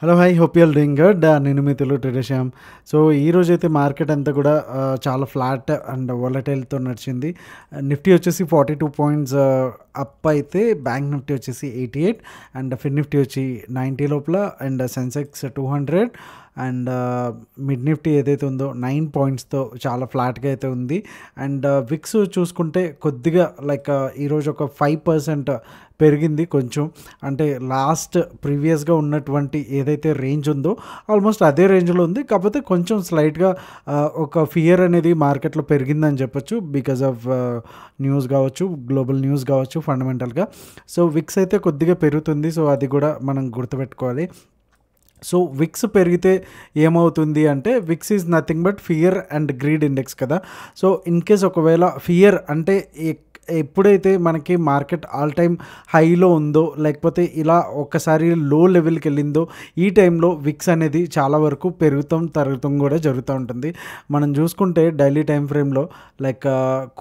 hello hi hope you'll doing good నేను మీ Telugu టెడేశ్యామ్ so ఈరోజు అయితే మార్కెట్ అంతా కూడా చాలా ఫ్లాట్ అండ్ వాలటైల్తో నడిచింది నిఫ్టీ వచ్చేసి ఫార్టీ టూ పాయింట్స్ అప్ అయితే బ్యాంక్ నిఫ్టీ వచ్చేసి eighty eight and fin Nifty వచ్చి నైంటీ లోపల and Sensex two hundred and mid Nifty ఏదైతే ఉందో నైన్ పాయింట్స్తో చాలా ఫ్లాట్గా అయితే ఉంది అండ్ విక్స్ చూసుకుంటే కొద్దిగా లైక్ ఈరోజు ఒక ఫైవ్ పర్సెంట్ పెరిగింది కొంచెం అంటే లాస్ట్ ప్రీవియస్గా ఉన్నటువంటి ఏదైతే రేంజ్ ఉందో ఆల్మోస్ట్ అదే రేంజ్లో ఉంది కాకపోతే కొంచెం స్లైట్గా ఒక ఫియర్ అనేది మార్కెట్లో పెరిగిందని చెప్పొచ్చు బికాజ్ ఆఫ్ న్యూస్ కావచ్చు గ్లోబల్ న్యూస్ కావచ్చు ఫండమెంటల్గా సో విక్స్ అయితే కొద్దిగా పెరుగుతుంది సో అది కూడా మనం గుర్తుపెట్టుకోవాలి సో విక్స్ పెరిగితే ఏమవుతుంది అంటే VIX is nothing but fear and greed index కదా సో ఇన్ కేస్ ఒకవేళ ఫియర్ అంటే ఎప్పుడైతే మనకి మార్కెట్ ఆల్ టైమ్ హైలో ఉందో లేకపోతే ఇలా ఒక్కసారి లో లెవెల్కి వెళ్ళిందో ఈ టైంలో విక్స్ అనేది చాలా వరకు పెరుగుతాం తరగతం కూడా జరుగుతూ ఉంటుంది మనం చూసుకుంటే డైలీ టైం ఫ్రేమ్లో లైక్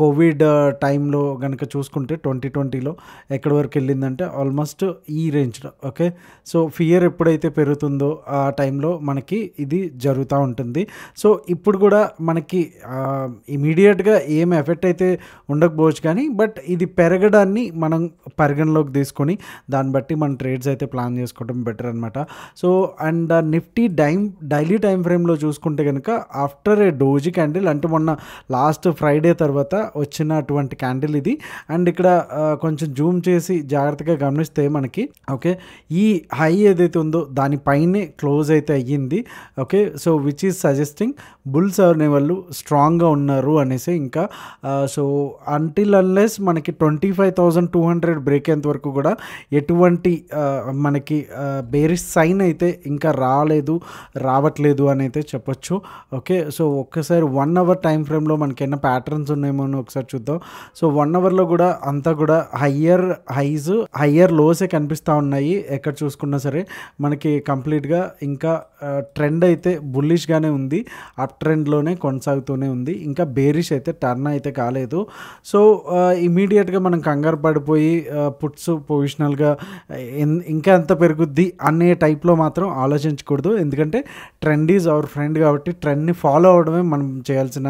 కోవిడ్ టైంలో కనుక చూసుకుంటే ట్వంటీ ట్వంటీలో ఎక్కడి వరకు వెళ్ళిందంటే ఆల్మోస్ట్ ఈ రేంజ్లో ఓకే సో ఫియర్ ఎప్పుడైతే పెరుగుతుందో ఆ టైంలో మనకి ఇది జరుగుతూ ఉంటుంది సో ఇప్పుడు కూడా మనకి ఇమీడియట్గా ఏం ఎఫెక్ట్ అయితే ఉండకపోవచ్చు కానీ బట్ ఇది పెరగడాన్ని మనం పరిగణలోకి తీసుకొని దాన్ని బట్టి మన ట్రేడ్స్ అయితే ప్లాన్ చేసుకోవడం బెటర్ అనమాట సో అండ్ నిఫ్టీ డైమ్ డైలీ టైం ఫ్రేమ్లో చూసుకుంటే కనుక ఆఫ్టర్ ఏ డోజీ క్యాండిల్ అంటే మొన్న లాస్ట్ ఫ్రైడే తర్వాత వచ్చినటువంటి క్యాండిల్ ఇది అండ్ ఇక్కడ కొంచెం జూమ్ చేసి జాగ్రత్తగా గమనిస్తే మనకి ఓకే ఈ హై ఏదైతే ఉందో దానిపైనే క్లోజ్ అయితే అయ్యింది okay so which is suggesting bulls అనే వాళ్ళు స్ట్రాంగ్గా ఉన్నారు అనేసి ఇంకా సో అంటిల్ అన్లెస్ ప్లస్ మనకి twenty five thousand two hundred break అయ్యేంత వరకు కూడా ఎటువంటి మనకి బేరిస్ సైన్ అయితే ఇంకా రాలేదు రావట్లేదు అని అయితే చెప్పొచ్చు ఓకే సో ఒక్కసారి వన్ అవర్ టైం ఫ్రేమ్లో మనకి ఏమైనా ప్యాటర్న్స్ ఉన్నాయేమో అని ఒకసారి చూద్దాం సో వన్ అవర్లో కూడా అంతా కూడా హయ్యర్ హైస్ హయ్యర్ లోసే కనిపిస్తూ ఉన్నాయి ఎక్కడ చూసుకున్నా సరే మనకి కంప్లీట్గా ఇంకా ట్రెండ్ అయితే బుల్లిష్గానే ఉంది అప్ ట్రెండ్లోనే కొనసాగుతూనే ఉంది ఇంకా బేరిష్ అయితే టర్న్ అయితే కాలేదు సో ఇమీడియట్గా మనం కంగారు పడిపోయి పుట్స్ పొజిషనల్గా ఇంకా ఎంత పెరుగుద్ది అనే టైప్లో మాత్రం ఆలోచించకూడదు ఎందుకంటే ట్రెండ్ ఈజ్ అవర్ ఫ్రెండ్ కాబట్టి ట్రెండ్ని ఫాలో అవడమే మనం చేయాల్సిన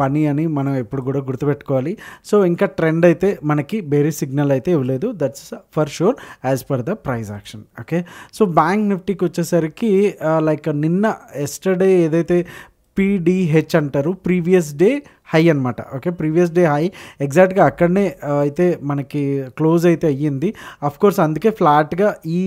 పని అని మనం ఎప్పుడు కూడా గుర్తుపెట్టుకోవాలి సో ఇంకా ట్రెండ్ అయితే మనకి బేరీ సిగ్నల్ అయితే ఇవ్వలేదు that's for sure as per the price action okay so bank నిఫ్టీకి వచ్చేసరికి లైక్ నిన్న ఎస్టర్డే ఏదైతే పీడిహెచ్ అంటారు ప్రీవియస్ డే హై అనమాట ఓకే ప్రీవియస్ డే హై ఎగ్జాక్ట్గా అక్కడనే uh, అయితే మనకి క్లోజ్ అయితే అయ్యింది కోర్స్ అందుకే ఫ్లాట్గా ఈ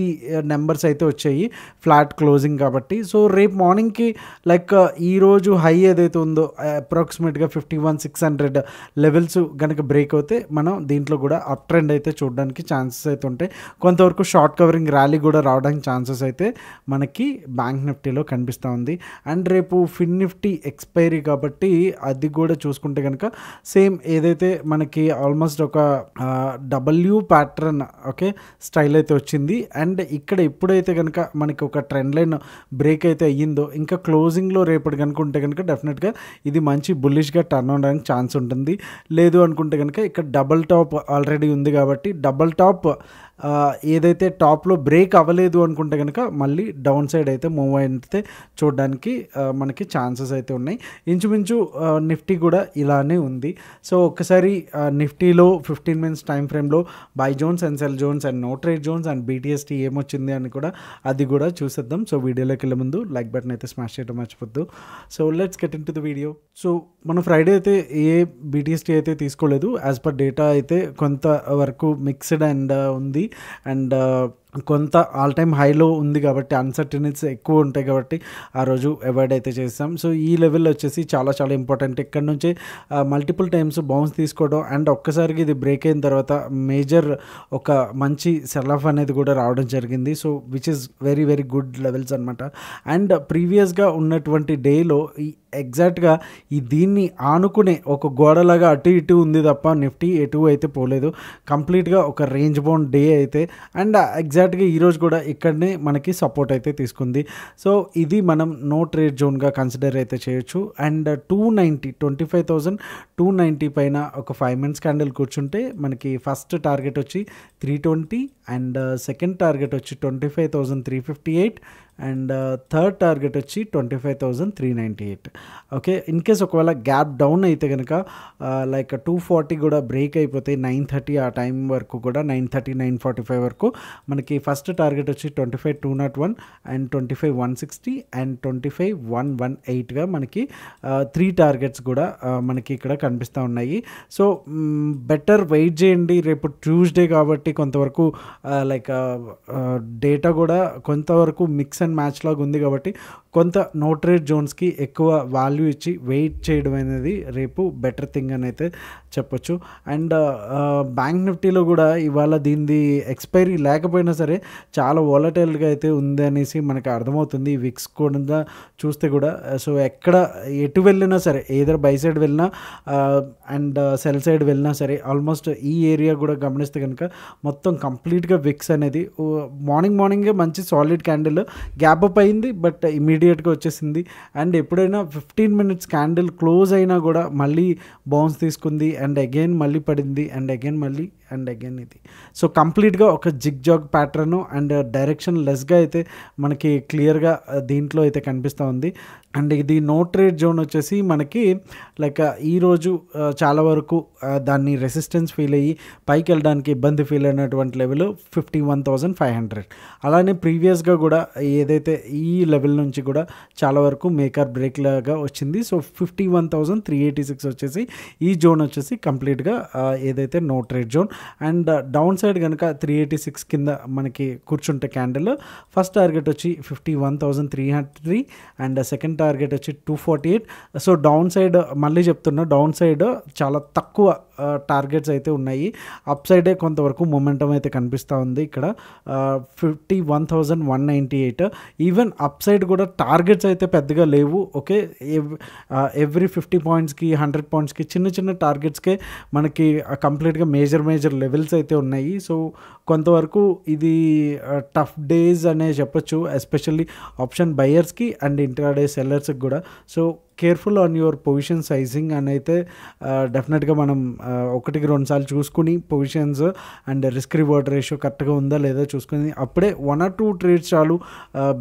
నెంబర్స్ uh, అయితే వచ్చాయి ఫ్లాట్ క్లోజింగ్ కాబట్టి సో రేపు మార్నింగ్కి లైక్ ఈరోజు హై ఏదైతే ఉందో అప్రాక్సిమేట్గా fifty one six hundred levels కనుక బ్రేక్ అవుతే మనం దీంట్లో కూడా అప్ ట్రెండ్ అయితే చూడడానికి ఛాన్సెస్ అయితే ఉంటాయి కొంతవరకు షార్ట్ కవరింగ్ ర్యాలీ కూడా రావడానికి ఛాన్సెస్ అయితే మనకి బ్యాంక్ నిఫ్టీలో కనిపిస్తూ ఉంది అండ్ రేపు ఫిన్ నిఫ్టీ ఎక్స్పైరీ కాబట్టి అది కూడా చూ చూసుకుంటే కనుక సేమ్ ఏదైతే మనకి ఆల్మోస్ట్ ఒక డబ్ల్యూ ప్యాటర్న్ ఓకే స్టైల్ అయితే వచ్చింది అండ్ ఇక్కడ ఎప్పుడైతే కనుక మనకి ఒక ట్రెండ్ లైన్ బ్రేక్ అయితే అయ్యిందో ఇంకా క్లోజింగ్లో రేపటి కనుక ఉంటే కనుక డెఫినెట్గా ఇది మంచి బుల్లిష్గా టర్న్ అవడానికి ఛాన్స్ ఉంటుంది లేదు అనుకుంటే కనుక ఇక్కడ డబల్ టాప్ ఆల్రెడీ ఉంది కాబట్టి డబల్ టాప్ ఏదైతే టాప్లో బ్రేక్ అవ్వలేదు అనుకుంటే కనుక మళ్ళీ డౌన్ సైడ్ అయితే మూవ్ అయితే చూడడానికి మనకి ఛాన్సెస్ అయితే ఉన్నాయి ఇంచుమించు నిఫ్టీ కూడా ఇలానే ఉంది సో ఒక్కసారి నిఫ్టీలో ఫిఫ్టీన్ మినిట్స్ టైం ఫ్రేమ్లో buy zones and sell zones and no trade zones and BTST ఏమొచ్చింది అని కూడా అది కూడా చూసేద్దాం సో వీడియోలోకి వెళ్ళే ముందు లైక్ బటన్ అయితే స్మాష్ చేయడం మర్చిపోద్దు so let's get into the video so మనం ఫ్రైడే అయితే ఏ బీటీఎస్టీ అయితే తీసుకోలేదు యాజ్ పర్ డేటా అయితే కొంత వరకు మిక్స్డ్ అండ్ ఉంది and uh, కొంత ఆల్ టైమ్ హైలో ఉంది కాబట్టి అన్సర్టనిస్ ఎక్కువ ఉంటాయి కాబట్టి ఆ రోజు అవాయిడ్ అయితే చేస్తాం సో ఈ లెవెల్ వచ్చేసి చాలా చాలా ఇంపార్టెంట్ ఇక్కడ నుంచి మల్టిపుల్ టైమ్స్ బౌన్స్ తీసుకోవడం అండ్ ఒక్కసారికి ఇది బ్రేక్ అయిన తర్వాత మేజర్ ఒక మంచి సెల్ఫ్ అనేది కూడా రావడం జరిగింది so which is very very good levels అనమాట అండ్ ప్రీవియస్గా ఉన్నటువంటి డేలో ఎగ్జాక్ట్గా ఈ దీన్ని ఆనుకునే ఒక గోడలాగా అటు ఇటు ఉంది తప్ప నిఫ్టీ ఎటు అయితే పోలేదు కంప్లీట్గా ఒక రేంజ్ బౌండ్ డే అయితే అండ్ ఎగ్జాక్ట్ ఎగ్జాక్ట్గా ఈరోజు కూడా ఇక్కడనే మనకి సపోర్ట్ అయితే తీసుకుంది సో ఇది మనం నో ట్రేడ్ జోన్గా కన్సిడర్ అయితే చేయొచ్చు and two ninety twenty five thousand two ninety పైన ఒక ఫైవ్ మంత్స్ క్యాండిల్ కూర్చుంటే మనకి ఫస్ట్ టార్గెట్ వచ్చి three twenty and second target వచ్చి twenty five thousand three fifty eight and third uh, target వచ్చి twenty five thousand three ninety eight okay in case ఒకవేళ gap down అయితే కనుక like two forty కూడా break అయిపోతే nine thirty ఆ time వరకు కూడా nine thirty nine forty five వరకు మనకి ఫస్ట్ టార్గెట్ వచ్చి twenty five two not one and twenty five one sixty and twenty five one one ఎయిట్గా మనకి త్రీ uh, టార్గెట్స్ కూడా uh, మనకి ఇక్కడ కనిపిస్తూ ఉన్నాయి సో బెటర్ వెయిట్ చేయండి రేపు ట్యూస్డే కాబట్టి కొంతవరకు లైక్ డేటా కూడా కొంతవరకు మిక్స్ అండ్ మ్యాచ్ లాగా ఉంది కాబట్టి కొంత నోట్రేట్ జోన్స్కి ఎక్కువ వాల్యూ ఇచ్చి వెయిట్ చేయడం అనేది రేపు బెటర్ థింగ్ అని అయితే చెప్పొచ్చు అండ్ బ్యాంక్ నిఫ్టీలో కూడా ఇవాళ దీనిది ఎక్స్పైరీ లేకపోయినా సరే చాలా వాలటైల్గా అయితే ఉంది అనేసి మనకు అర్థమవుతుంది విక్స్ కూడా చూస్తే కూడా సో ఎక్కడ ఎటు వెళ్ళినా సరే ఏదో బై సైడ్ వెళ్ళినా అండ్ సెల్ సైడ్ వెళ్ళినా సరే ఆల్మోస్ట్ ఈ ఏరియా కూడా గమనిస్తే కనుక మొత్తం కంప్లీట్గా విక్స్ అనేది మార్నింగ్ మార్నింగే మంచి సాలిడ్ క్యాండిల్ గ్యాప్ అప్ అయింది బట్ ఇమీడియట్గా వచ్చేసింది అండ్ ఎప్పుడైనా ఫిఫ్టీన్ మినిట్స్ క్యాండిల్ క్లోజ్ అయినా కూడా మళ్ళీ బౌన్స్ తీసుకుంది అండ్ అగైన్ మళ్ళీ పడింది అండ్ అగైన్ మళ్ళీ అండ్ అగైన్ ఇది సో కంప్లీట్గా ఒక zig zag pattern and direction లెస్గా అయితే మనకి క్లియర్గా దీంట్లో అయితే కనిపిస్తూ ఉంది అండ్ ఇది నో ట్రేడ్ జోన్ వచ్చేసి మనకి లైక్ ఈరోజు చాలా వరకు దాన్ని రెసిస్టెన్స్ ఫీల్ అయ్యి పైకి వెళ్ళడానికి ఇబ్బంది ఫీల్ అయినటువంటి level fifty one thousand five hundred అలానే ప్రీవియస్గా కూడా ఏదైతే ఈ లెవెల్ నుంచి కూడా చాలా వరకు మేకర్ బ్రేక్ లాగా వచ్చింది so fifty one thousand three eighty six వచ్చేసి ఈ జోన్ వచ్చేసి కంప్లీట్గా ఏదైతే no trade zone and down side కనుక త్రీ ఎయిటీ సిక్స్ కింద మనకి కూర్చుంటే క్యాండిల్ ఫస్ట్ టార్గెట్ వచ్చి fifty one thousand three hundred three and second target వచ్చి two forty eight so down side మళ్ళీ చెప్తున్నా డౌన్ సైడ్ చాలా తక్కువ టార్గెట్స్ అయితే ఉన్నాయి అప్ సైడే కొంతవరకు మొమెంటం అయితే కనిపిస్తూ ఉంది ఇక్కడ fifty one thousand one ninety eight even up side కూడా టార్గెట్స్ అయితే పెద్దగా లేవు ఓకే ఎవ్రీ ఫిఫ్టీ పాయింట్స్కి హండ్రెడ్ పాయింట్స్కి చిన్న చిన్న టార్గెట్స్కే మనకి కంప్లీట్గా మేజర్ మేజర్ లెవెల్స్ అయితే ఉన్నాయి సో కొంతవరకు ఇది టఫ్ డేస్ అనే చెప్పచ్చు ఎస్పెషల్లీ ఆప్షన్ బయర్స్కి అండ్ ఇంటర్ డే సెల్లర్స్కి కూడా so careful on your position sizing అని అయితే డెఫినెట్గా మనం ఒకటికి రెండు సార్లు చూసుకుని positions and risk reward ratio కరెక్ట్గా ఉందా లేదా చూసుకుని అప్పుడే వన్ ఆర్ టూ ట్రేడ్స్ చాలు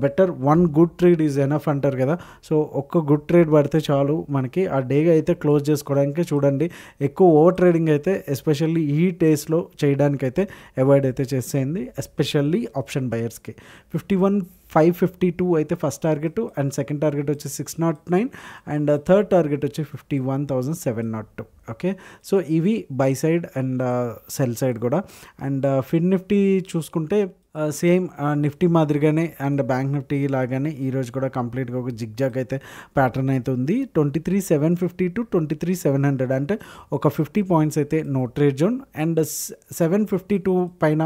better one good trade is enough అంటారు కదా సో ఒక్క గుడ్ ట్రేడ్ పడితే చాలు మనకి ఆ డేగా అయితే క్లోజ్ చేసుకోవడానికి చూడండి ఎక్కువ ఓవర్ ట్రేడింగ్ అయితే ఎస్పెషల్లీ ఈ డేస్లో చేయడానికైతే అవాయిడ్ అయితే చేసేయండి ఎస్పెషల్లీ ఆప్షన్ బయర్స్కి fifty one five fifty two అయితే first target and second target వచ్చి six not nine and uh, third target వచ్చి fifty one thousand seven not two okay so ఇవి buy side and uh, sell side కూడా and uh, Fin Nifty చూసుకుంటే same Nifty మాదిరిగానే and bank Nifty లాగానే ఈరోజు కూడా కంప్లీట్గా ఒక జిగ్జాగ్ అయితే ప్యాటర్న్ అయితే ఉంది twenty three seven fifty to twenty three seven hundred అంటే ఒక ఫిఫ్టీ పాయింట్స్ అయితే no trade zone and seven fifty two పైన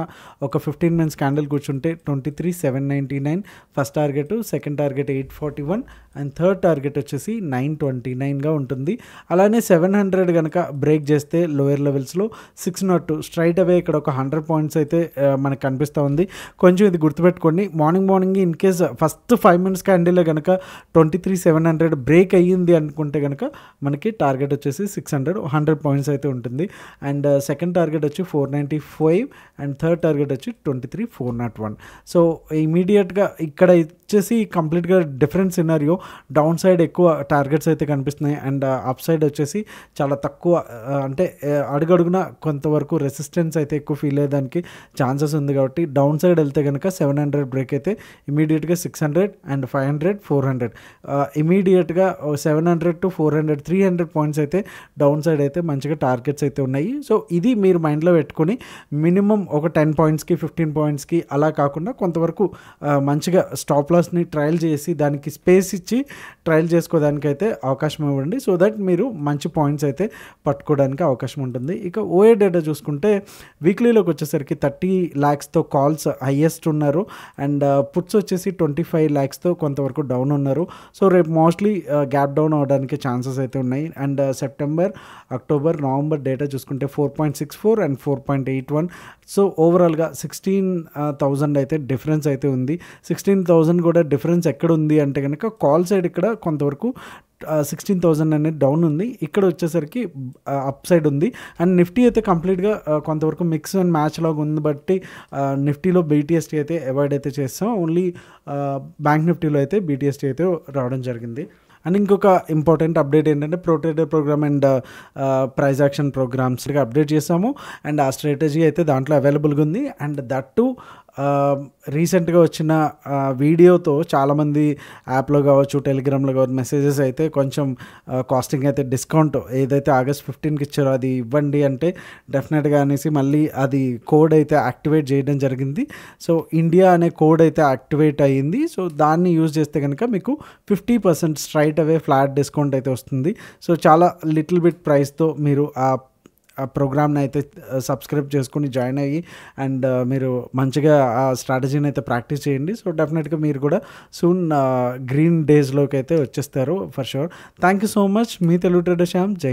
ఒక ఫిఫ్టీన్ మినిట్స్ క్యాండిల్ కూర్చుంటే twenty three seven ninety nine first target second target eight forty one and third target వచ్చేసి nine twenty నైన్గా ఉంటుంది అలానే సెవెన్ హండ్రెడ్ కనుక break చేస్తే లోయర్ లెవెల్స్లో six not two straight away ఇక్కడ ఒక హండ్రెడ్ పాయింట్స్ అయితే మనకు కనిపిస్తూ ఉంది కొంచెం ఇది గుర్తుపెట్టుకోండి morning morning in case first five minutes క్యాండిల్లో కనుక twenty three seven hundred break అయ్యింది అనుకుంటే కనుక మనకి టార్గెట్ వచ్చేసి సిక్స్ హండ్రెడ్ హండ్రెడ్ పాయింట్స్ అయితే ఉంటుంది అండ్ సెకండ్ టార్గెట్ వచ్చి four ninety five and third target వచ్చి twenty three four not one so ఇమీడియట్గా ఇక్కడ వచ్చేసి కంప్లీట్గా డిఫరెంట్ సినారియో డౌన్ సైడ్ ఎక్కువ టార్గెట్స్ అయితే కనిపిస్తున్నాయి అండ్ అప్ సైడ్ వచ్చేసి చాలా తక్కువ uh, అంటే uh, అడుగడుగున కొంతవరకు రెసిస్టెన్స్ అయితే ఎక్కువ ఫీల్ అయ్యేదానికి ఛాన్సెస్ ఉంది కాబట్టి డౌన్ సైడ్ సైడ్ వెళ్తే కనుక సెవెన్ హండ్రెడ్ బ్రేక్ అయితే ఇమీడియట్గా six hundred and five hundred four hundred ఇమీడియట్గా seven hundred to four hundred three hundred points అయితే డౌన్ సైడ్ అయితే మంచిగా టార్గెట్స్ అయితే ఉన్నాయి సో ఇది మీరు మైండ్లో పెట్టుకొని మినిమం ఒక టెన్ పాయింట్స్కి ఫిఫ్టీన్ పాయింట్స్కి అలా కాకుండా కొంతవరకు మంచిగా స్టాప్ లాస్ని ట్రయల్ చేసి దానికి స్పేస్ ఇచ్చి ట్రయల్ చేసుకోవడానికైతే అవకాశం ఇవ్వండి సో దట్ మీరు మంచి పాయింట్స్ అయితే పట్టుకోవడానికి అవకాశం ఉంటుంది ఇక ఓఏ డేటా చూసుకుంటే వీక్లీలోకి వచ్చేసరికి థర్టీ ల్యాక్స్తో కాల్స్ హయ్యెస్ట్ ఉన్నారు అండ్ పుట్స్ uh, వచ్చేసి ట్వంటీ ఫైవ్ ల్యాక్స్తో కొంతవరకు డౌన్ ఉన్నారు సో రేపు మోస్ట్లీ గ్యాప్ డౌన్ అవడానికి ఛాన్సెస్ అయితే ఉన్నాయి and September October November data చూసుకుంటే four point six four and four point eight one so ఓవరాల్గా సిక్స్టీన్ థౌజండ్ అయితే డిఫరెన్స్ అయితే ఉంది సిక్స్టీన్ థౌజండ్ కూడా డిఫరెన్స్ ఎక్కడ ఉంది అంటే కనుక కాల్ సైడ్ ఇక్కడ కొంతవరకు సిక్స్టీన్ థౌజండ్ అనేది డౌన్ ఉంది ఇక్కడ వచ్చేసరికి అప్ సైడ్ ఉంది అండ్ నిఫ్టీ అయితే కంప్లీట్గా కొంతవరకు మిక్స్ అండ్ మ్యాచ్ లాగా ఉంది బట్టి నిఫ్టీలో బీటీఎస్టీ అయితే అవాయిడ్ అయితే చేస్తాం ఓన్లీ బ్యాంక్ నిఫ్టీలో అయితే బీటీఎస్టీ అయితే రావడం జరిగింది అండ్ ఇంకొక ఇంపార్టెంట్ అప్డేట్ ఏంటంటే ప్రోటెడ్ ప్రోగ్రామ్ అండ్ ప్రైజ్ యాక్షన్ ప్రోగ్రామ్స్గా అప్డేట్ చేసాము అండ్ ఆ స్ట్రాటజీ అయితే దాంట్లో అవైలబుల్గా ఉంది అండ్ దట్ రీసెంట్గా వచ్చిన వీడియోతో చాలామంది యాప్లో కావచ్చు టెలిగ్రామ్లో కావచ్చు మెసేజెస్ అయితే కొంచెం కాస్టింగ్ అయితే డిస్కౌంట్ ఏదైతే ఆగస్ట్ ఫిఫ్టీన్కి ఇచ్చారో అది ఇవ్వండి అంటే డెఫినెట్గా అనేసి మళ్ళీ అది కోడ్ అయితే యాక్టివేట్ చేయడం జరిగింది సో ఇండియా అనే కోడ్ అయితే యాక్టివేట్ అయ్యింది సో దాన్ని యూజ్ చేస్తే కనుక మీకు fifty percent straight away flat discount అయితే వస్తుంది సో చాలా లిటిల్ బిట్ ప్రైస్తో మీరు ఆ ఆ ప్రోగ్రామ్ని అయితే సబ్స్క్రైబ్ చేసుకుని జాయిన్ అయ్యి అండ్ మీరు మంచిగా ఆ స్ట్రాటజీని అయితే ప్రాక్టీస్ చేయండి సో డెఫినెట్గా మీరు కూడా సూన్ గ్రీన్ డేస్లోకి అయితే వచ్చేస్తారు for sure thank you so much మీ తెలుగు ట్రెడ్ శ్యామ్ జై